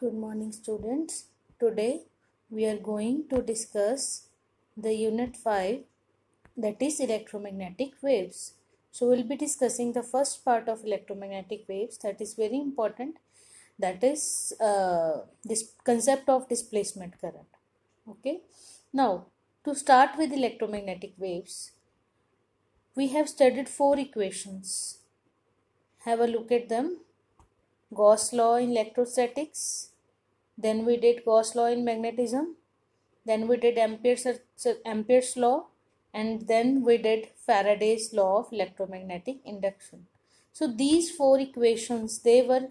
Good morning students. Today we are going to discuss the unit 5 that is electromagnetic waves. So we'll be discussing the first part of electromagnetic waves that is very important that is uh, this concept of displacement current. Okay. Now to start with electromagnetic waves we have studied four equations. Have a look at them Gauss law in electrostatics, then we did Gauss law in magnetism, then we did Ampere's, Ampere's law, and then we did Faraday's law of electromagnetic induction. So these four equations they were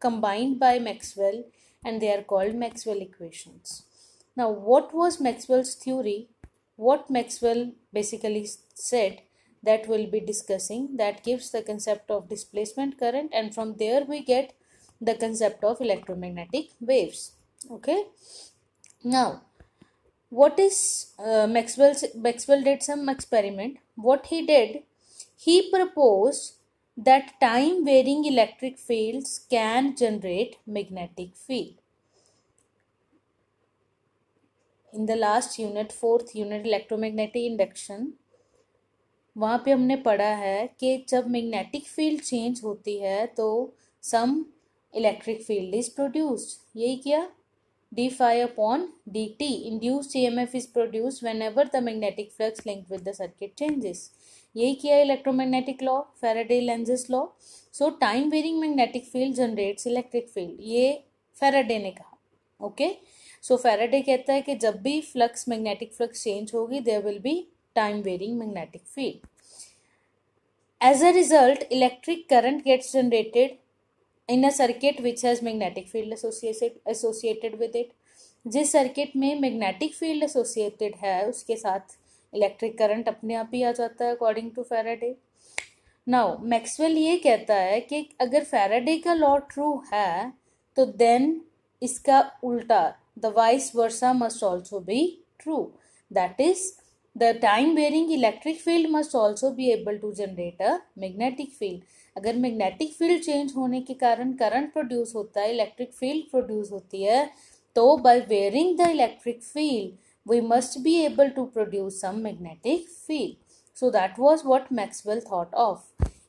combined by Maxwell and they are called Maxwell equations. Now what was Maxwell's theory? What Maxwell basically said that we'll be discussing that gives the concept of displacement current and from there we get the concept of electromagnetic waves okay now what is uh, maxwell maxwell did some experiment what he did he proposed that time varying electric fields can generate magnetic field in the last unit fourth unit electromagnetic induction वहाँ पे हमने पढ़ा है कि जब magnetic field change होती है तो some electric field is produced यही क्या d phi upon D t induce E M F is produce whenever the magnetic flux link with the circuit changes यही किया electromagnetic law Faraday Lenz's law so time varying magnetic field generates electric field ये Faraday ने कहा okay so Faraday कहता है कि जब भी फ्लक्स मैग्नेटिक फ्लक्स चेंज होगी there will be time varying magnetic field. As a result, electric current gets generated in a circuit which has magnetic field associated associated with it. जिस circuit में magnetic field associated है उसके साथ electric current अपने आप ही आ जाता है according to Faraday now Maxwell ये कहता है कि अगर फेराडे का लॉ ट्रू है तो देन इसका उल्टा the vice versa must also be true that is The time varying electric field must also be able to generate a magnetic field. अगर magnetic field change होने के कारण current produce होता है electric field produce होती है तो by varying the electric field we must be able to produce some magnetic field. So that was what Maxwell thought of.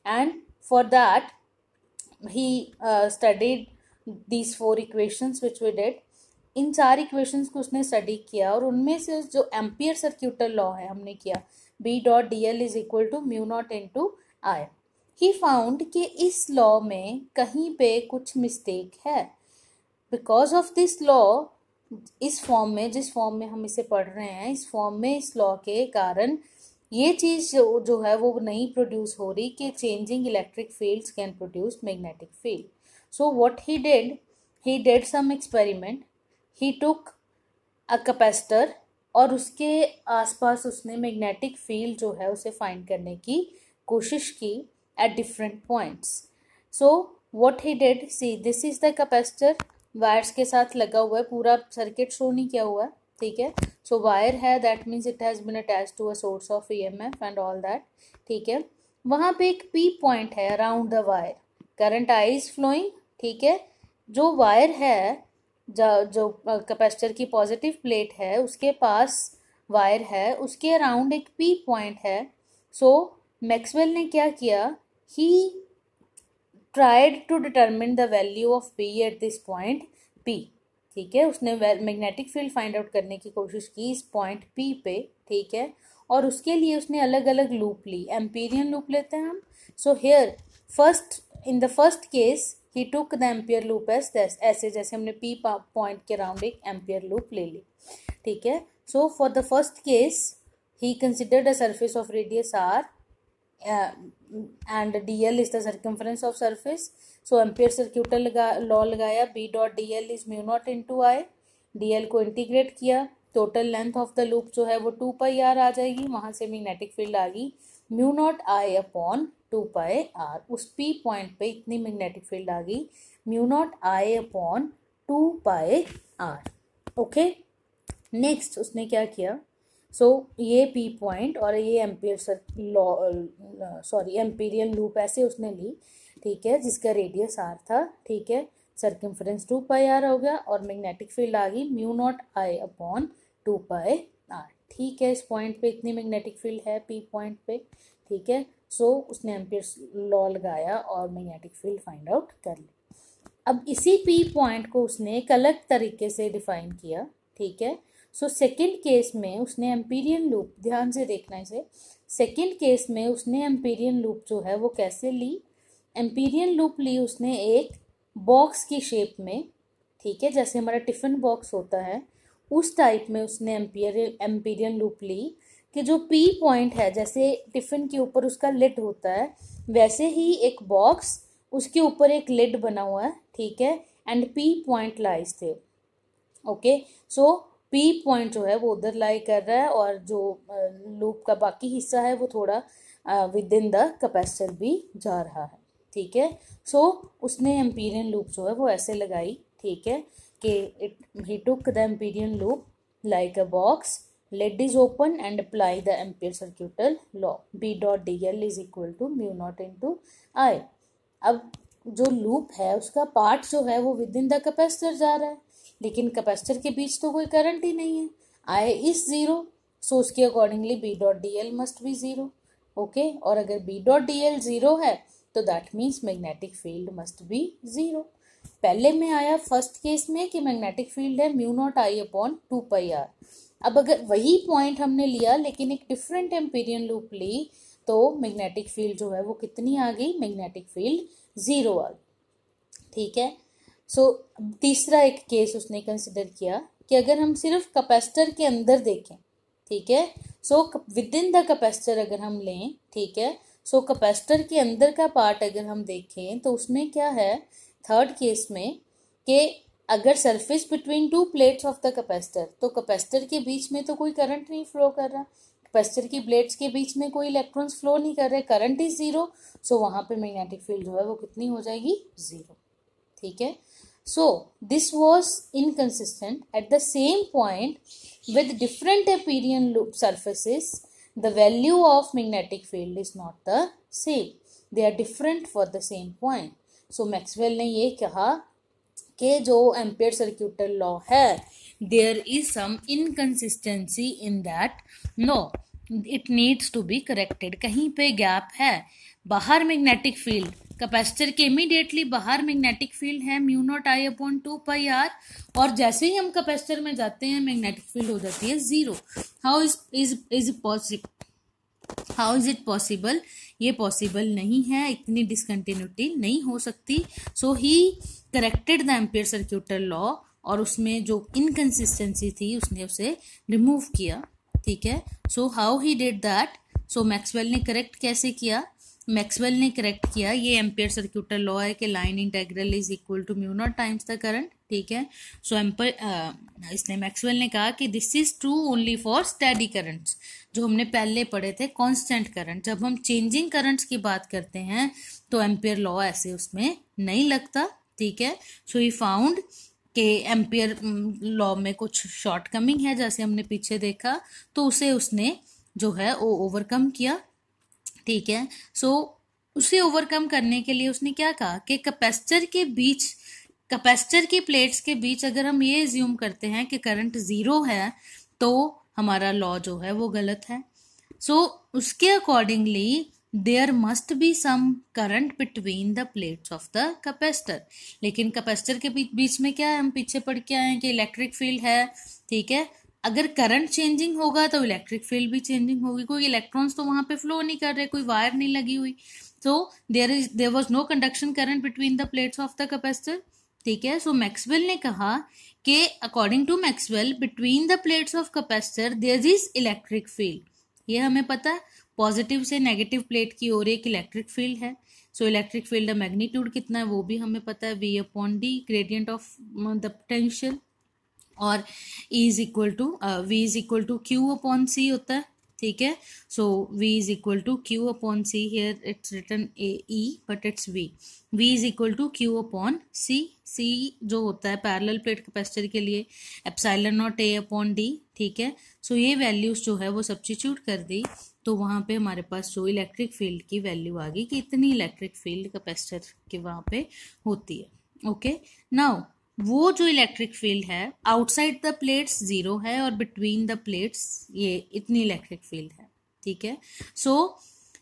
And for that he uh, studied these four equations which we did इन चार equations को उसने study किया और उनमें से जो ampere circuital law है हमने किया B dot D L is equal to mu naught into I he found कि इस लॉ में कहीं पे कुछ मिस्टेक है बिकॉज ऑफ दिस लॉ इस फॉर्म में जिस फॉर्म में हम इसे पढ़ रहे हैं इस फॉर्म में इस लॉ के कारण ये चीज़ जो जो है वो नहीं प्रोड्यूस हो रही कि changing electric fields can produce magnetic field so what he did he did some experiment he took a capacitor और उसके आसपास उसने मैग्नेटिक फील्ड जो है उसे फाइंड करने की कोशिश की at different points so what he did see this is the capacitor wires के साथ लगा हुआ है पूरा सर्किट शो नहीं किया हुआ है ठीक है सो वायर है that means it has been attach to a source of E M F and all that ठीक है वहाँ पे एक पी पॉइंट है around the wire current I is flowing ठीक है जो वायर है जो कैपेसिटर की पॉजिटिव प्लेट है उसके पास वायर है उसके अराउंड एक पी पॉइंट है सो so, मैक्सवेल ने क्या किया he tried to determine the value of P at this point P ठीक है उसने मैग्नेटिक फील्ड फाइंड आउट करने की कोशिश की इस पॉइंट पी पे ठीक है और उसके लिए उसने अलग अलग लूप ली एम्पीरियन लूप लेते हैं हम so here first in the first case he took the ampere loop as this ऐसे जैसे हमने पी पॉइंट के राउंड एक एम्पियर लूप ले ली ठीक है so for the first case he considered a surface of radius R and d L is the circumference of surface so ampere circuital लगा लॉ लगाया B dot D L is mu naught into I d L को integrate किया total length of the loop जो है वो to pi are आ जाएगी वहाँ से मैग्नेटिक फील्ड आ गई mu naught I upon two pi R उस पी पॉइंट पे इतनी मैग्नेटिक फील्ड आ गई mu naught I upon two pi R okay next उसने क्या किया सो so, ये पी पॉइंट और ये ampere law sorry amperian loop ऐसे उसने ली ठीक है जिसका रेडियस आर था ठीक है सर्कमफ्रेंस टू पाई आर हो गया और मैग्नेटिक फील्ड आ गई mu naught I upon two pi R ठीक है इस पॉइंट पे इतनी मैग्नेटिक फील्ड है पी पॉइंट पे ठीक है सो so, उसने एम्पियर लॉ लगाया और मैग्नेटिक फील्ड फाइंड आउट कर ली अब इसी पी पॉइंट को उसने एक अलग तरीके से डिफाइन किया ठीक है सो सेकंड केस में उसने एम्पीरियन लूप ध्यान से देखना इसे सेकंड केस में उसने एम्पीरियन लूप जो है वो कैसे ली एम्पीरियन लूप ली उसने एक बॉक्स की शेप में ठीक है जैसे हमारा टिफ़िन बॉक्स होता है उस टाइप में उसने एम्पीरियन एम्पीरियन लूप ली कि जो पी पॉइंट है जैसे टिफ़िन के ऊपर उसका लिड होता है वैसे ही एक बॉक्स उसके ऊपर एक लिड बना हुआ है ठीक है एंड पी पॉइंट लाइज थे ओके सो पी पॉइंट जो है वो उधर लाई कर रहा है और जो लूप का बाकी हिस्सा है वो थोड़ा विद इन द कैपेसिटर भी जा रहा है ठीक है सो so, उसने एम्पीरियन लूप जो है वो ऐसे लगाई ठीक है कि it he took the amperian loop like a box Let this open and apply the ampere circuital law. B dot dl is equal to mu not into I. अब जो लूप है उसका पार्ट जो है वो विद इन द कैपेसिटर जा रहा है लेकिन कैपेसिटर के बीच तो कोई करंट ही नहीं है आई इज ज़ीरो सो उसके accordingly B dot D l must be zero okay और अगर B dot D l zero है तो that means magnetic field must be zero पहले में आया फर्स्ट केस में कि मैग्नेटिक फील्ड है mu naught I upon two pi R अब अगर वही पॉइंट हमने लिया लेकिन एक डिफरेंट एम्पीरियन लूप ली तो मैग्नेटिक फील्ड जो है वो कितनी आ गई मैग्नेटिक फील्ड ज़ीरो आ गई ठीक है सो so, तीसरा एक केस उसने कंसिडर किया कि अगर हम सिर्फ कैपेसिटर के अंदर देखें ठीक है so within the capacitor अगर हम लें ठीक है सो so, कैपेसिटर के अंदर का पार्ट अगर हम देखें तो उसमें क्या है थर्ड केस में कि अगर surface between two plates of the capacitor तो कैपेसिटर के बीच में तो कोई करंट नहीं फ्लो कर रहा कैपेसिटर की ब्लेड्स के बीच में कोई इलेक्ट्रॉन्स फ्लो नहीं कर रहे करंट इज जीरो सो वहां पे मैग्नेटिक फील्ड जो है वो कितनी हो जाएगी जीरो ठीक है so this was inconsistent at the same point with different amperian loop surfaces the value of magnetic field is not the same they are different for the same point so Maxwell ने ये कहा के जो ampere circuital law है there is some inconsistency in that law it needs to be corrected कहीं पे gap है बाहर मैग्नेटिक फील्ड कैपेसिटर के इमीडिएटली बाहर मैग्नेटिक फील्ड है mu naught I upon two pi R और जैसे ही हम कैपेसिटर में जाते हैं मैग्नेटिक फील्ड हो जाती है zero how is is is possible how is it possible ये पॉसिबल नहीं है इतनी डिसकंटिन्यूटी नहीं हो सकती so he corrected the ampere circuital law और उसमें जो इनकन्सिस्टेंसी थी उसने उसे रिमूव किया ठीक है so how he did that so Maxwell ने करेक्ट कैसे किया मैक्सवेल ने करेक्ट किया ये एम्पेयर सर्क्यूटर लॉ है कि line integral is equal to mu naught times the current ठीक है सो so, एम्पल uh, इसने मैक्सवेल ने कहा कि this is true only for steady currents जो हमने पहले पढ़े थे कांस्टेंट करंट जब हम चेंजिंग करंट्स की बात करते हैं तो एम्पियर लॉ ऐसे उसमें नहीं लगता ठीक है सो ही फाउंड के एम्पियर लॉ में कुछ शॉर्ट कमिंग है जैसे हमने पीछे देखा तो उसे उसने जो है वो ओवरकम किया ठीक है सो so, उसे ओवरकम करने के लिए उसने क्या कहा कि कैपेसिटर के बीच कैपेसिटर की प्लेट्स के बीच अगर हम ये ज्यूम करते हैं कि करंट ज़ीरो है तो हमारा लॉ जो है वो गलत है सो so, उसके accordingly there must be some current between the plates of the capacitor लेकिन कैपेसिटर के बीच में क्या है हम पीछे पढ़ के आए हैं कि इलेक्ट्रिक फील्ड है ठीक है अगर करंट चेंजिंग होगा तो इलेक्ट्रिक फील्ड भी चेंजिंग होगी कोई इलेक्ट्रॉन्स तो वहां पे फ्लो नहीं कर रहे कोई वायर नहीं लगी हुई so there is there was no conduction current between the plates of the capacitor ठीक है सो मैक्सवेल ने कहा कि according to Maxwell between the plates of capacitor there is electric field ये हमें पता है पॉजिटिव से नेगेटिव प्लेट की ओर एक इलेक्ट्रिक फील्ड है सो इलेक्ट्रिक फील्ड का मैग्नीट्यूड कितना है वो भी हमें पता है V upon d gradient of the potential और E is equal to V is equal to Q upon C होता है ठीक है so V is equal to Q upon C here it's written a E but it's V V is equal to Q upon C C जो होता है parallel plate capacitor के लिए epsilon naught A upon d ठीक है so so, ये values जो है वो सब्सटीट्यूट कर दी तो वहाँ पे हमारे पास जो इलेक्ट्रिक फील्ड की वैल्यू आ गई कि इतनी इलेक्ट्रिक फील्ड कैपेसिटर के वहाँ पे होती है ओके नाउ वो जो इलेक्ट्रिक फील्ड है आउटसाइड द प्लेट्स ज़ीरो है और बिटवीन द प्लेट्स ये इतनी इलेक्ट्रिक फील्ड है ठीक है सो so,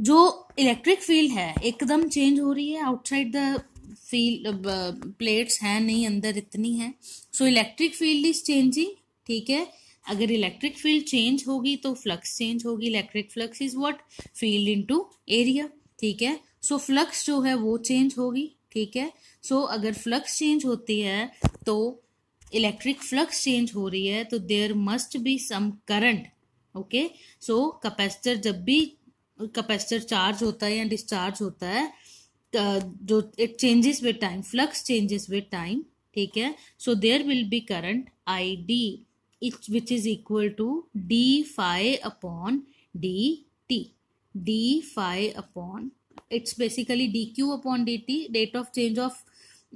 जो इलेक्ट्रिक फील्ड है एकदम चेंज हो रही है आउटसाइड द फील्ड प्लेट्स हैं नहीं अंदर इतनी है so electric field is changing ठीक है अगर इलेक्ट्रिक फील्ड चेंज होगी तो फ्लक्स चेंज होगी electric flux is what field into area ठीक है सो so, फ्लक्स जो है वो चेंज होगी ठीक है सो so, अगर फ्लक्स चेंज होती है तो इलेक्ट्रिक फ्लक्स चेंज हो रही है तो there must be some current okay so capacitor जब भी कैपेसिटर चार्ज होता है या डिस्चार्ज होता है तो, जो it changes with time flux changes with time ठीक है so there will be current I d which is equal to d phi upon D t d phi upon it's basically d Q upon D t rate of change of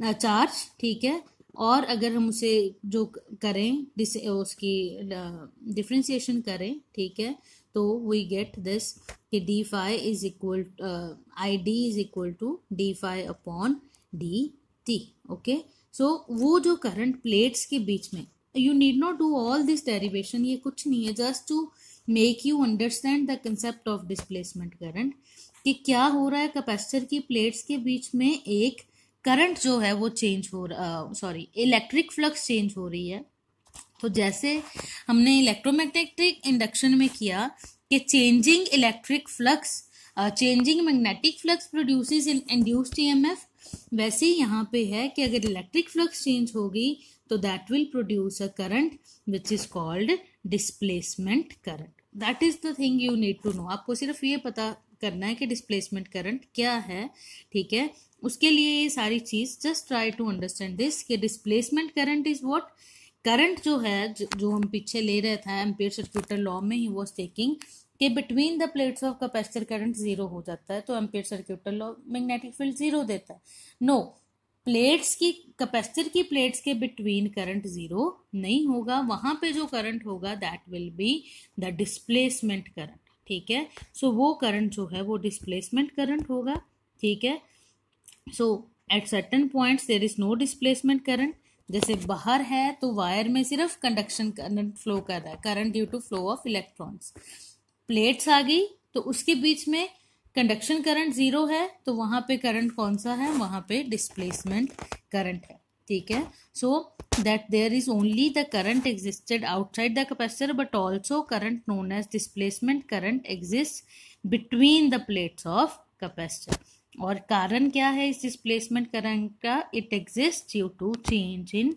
charge ठीक है और अगर हम उसे जो करें dish उसकी differentiation uh, करें ठीक है तो वी गेट दिस कि d phi is equal I d is equal to d phi upon D t okay so वो जो करंट प्लेट्स के बीच में you need not do all this derivation ये कुछ नहीं है just to make you understand the concept of displacement current कि क्या हो रहा है कैपेसिटर की प्लेट्स के बीच में एक करंट जो है वो चेंज हो रहा सॉरी इलेक्ट्रिक फ्लक्स चेंज हो रही है तो जैसे हमने इलेक्ट्रोमैग्नेटिक इंडक्शन में किया कि changing electric flux changing magnetic flux T M F वैसे ही यहाँ पे है कि अगर इलेक्ट्रिक फ्लक्स चेंज होगी तो that will produce a current which is called displacement current that is the thing you need to know आपको सिर्फ ये पता करना है कि डिस्प्लेसमेंट करंट क्या है ठीक है उसके लिए ये सारी चीज़ just try to understand this कि displacement current is what current जो है जो, जो हम पीछे ले रहे थे एम्पियर सर्क्यूटर लॉ में ही वॉज टेकिंग के between the plates of capacitor current zero हो जाता है तो ampere circuital law magnetic field zero देता है नो no, प्लेट्स की कैपेसिटर की प्लेट्स के बिटवीन करंट जीरो नहीं होगा वहाँ पे जो करंट होगा that will be the displacement current ठीक है सो so, वो करंट जो है वो डिस्प्लेसमेंट करंट होगा ठीक है so at certain points there is no displacement current जैसे बाहर है तो वायर में सिर्फ कंडक्शन करंट फ्लो कर रहा है current due to flow of electrons plates आ गई तो उसके बीच में कंडक्शन करंट ज़ीरो है तो वहां पे करंट कौन सा है वहाँ पे डिस्प्लेसमेंट करंट है ठीक है so that there is only the current existed outside the capacitor but also current known as displacement current exist between the plates of capacitor और कारण क्या है इस डिस्प्लेसमेंट करंट का it exist due to change in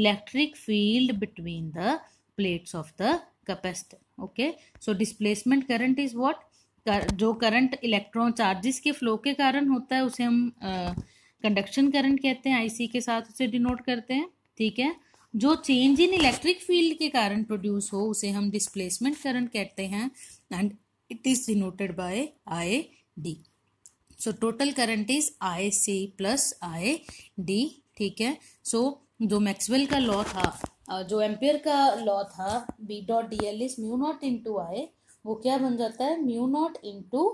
electric field between the plates of the capacitor okay so displacement current is what जो current electron charges के flow के कारण होता है उसे हम कंडक्शन करंट कहते हैं आईसी के साथ उसे डिनोट करते हैं ठीक है जो चेंज इन इलेक्ट्रिक फील्ड के कारण प्रोड्यूस हो उसे हम डिस्प्लेसमेंट करंट कहते हैं and it is denoted by I D so total current is I C plus I D ठीक है सो so, जो मैक्सवेल का लॉ था जो एम्पियर का लॉ था B dot D L is mu naught into I वो क्या बन जाता है mu naught into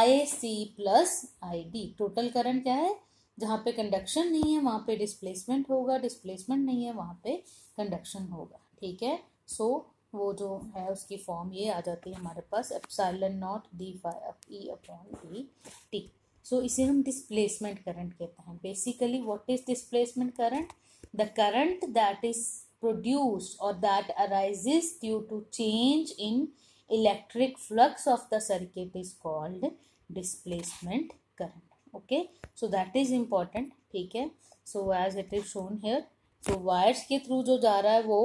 I C plus I D total current क्या है जहाँ पे कंडक्शन नहीं है वहाँ पे डिस्प्लेसमेंट होगा डिस्प्लेसमेंट नहीं है वहाँ पे कंडक्शन होगा ठीक है सो so, वो जो है उसकी फॉर्म ये आ जाती है हमारे पास epsilon naught D phi E upon D T so इसे हम डिस्प्लेसमेंट करंट कहते हैं basically what is displacement current the current that is produce और that arise due to change in electric flux of the circuit is called displacement current okay so that is important ठीक है so as it is shown here so wires के through जो जा रहा है वो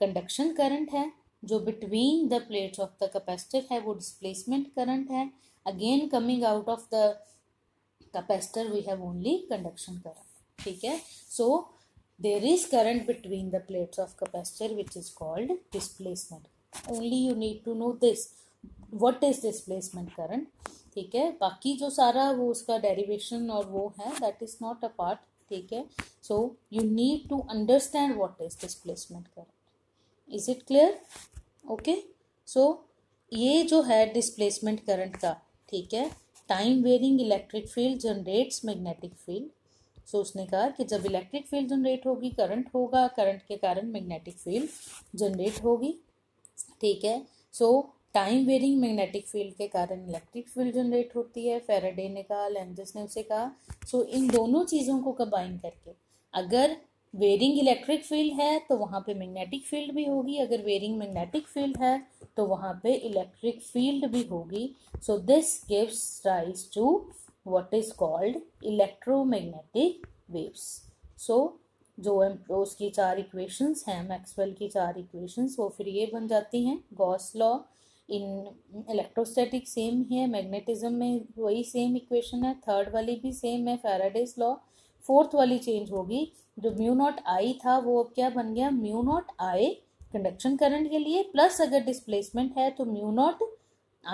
conduction current है जो between the plates of the capacitor है वो डिस्प्लेसमेंट करंट है again coming out of the capacitor we have only conduction current ठीक है so there is current between the plates of capacitor which is called displacement only you need to know this what is displacement current ठीक है बाकी जो सारा वो उसका derivation और वो है that is not a part ठीक है so you need to understand what is displacement current is it clear okay so ये जो है डिस्प्लेसमेंट करंट का ठीक है time varying electric field generates magnetic field so उसने कहा कि जब इलेक्ट्रिक फील्ड जनरेट होगी करंट होगा करंट के कारण मैग्नेटिक फील्ड जनरेट होगी ठीक है so so, time varying magnetic field के कारण इलेक्ट्रिक फील्ड जनरेट होती है फेराडे ने कहा लेंजस ने उसे कहा सो इन दोनों चीज़ों को कंबाइन करके अगर वेरिंग इलेक्ट्रिक फील्ड है तो वहाँ पे मैग्नेटिक फील्ड भी होगी अगर वेरिंग मैग्नेटिक फील्ड है तो वहाँ पे इलेक्ट्रिक फील्ड भी होगी so this gives rise to what is called electromagnetic waves so जो उसकी चार इक्वेशंस हैं मैक्सवेल की चार इक्वेशंस वो फिर ये बन जाती हैं Gauss law in electrostatic same है मैग्नेटिज्म में वही सेम इक्वेशन है थर्ड वाली भी सेम है फेराडेज लॉ फोर्थ वाली चेंज होगी जो म्यू नॉट आई था वो अब क्या बन गया mu naught I conduction current के लिए प्लस अगर डिस्प्लेसमेंट है तो mu naught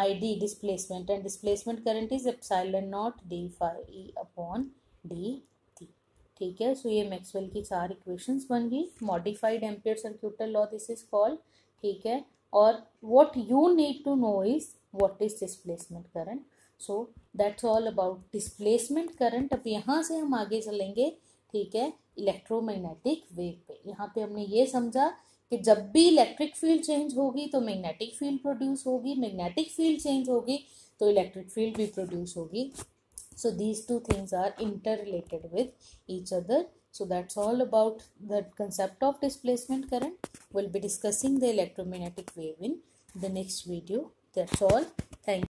I D displacement and displacement current is epsilon naught D phi upon D T ठीक है सो ये मैक्सवेल की चार इक्वेशंस बन गई modified ampere circuital law this is called ठीक है or what you need to know is what is displacement current so that's all about displacement current अब यहाँ से हम आगे चलेंगे ठीक है इलेक्ट्रोमैग्नेटिक वेव पे यहाँ पे हमने ये समझा कि जब भी इलेक्ट्रिक फील्ड चेंज होगी तो मैग्नेटिक फील्ड प्रोड्यूस होगी मैग्नेटिक फील्ड चेंज होगी तो इलेक्ट्रिक फील्ड भी प्रोड्यूस होगी so these two things are interrelated with each other So that's all about the concept of displacement current. We'll be discussing the electromagnetic wave in the next video. That's all. Thank you.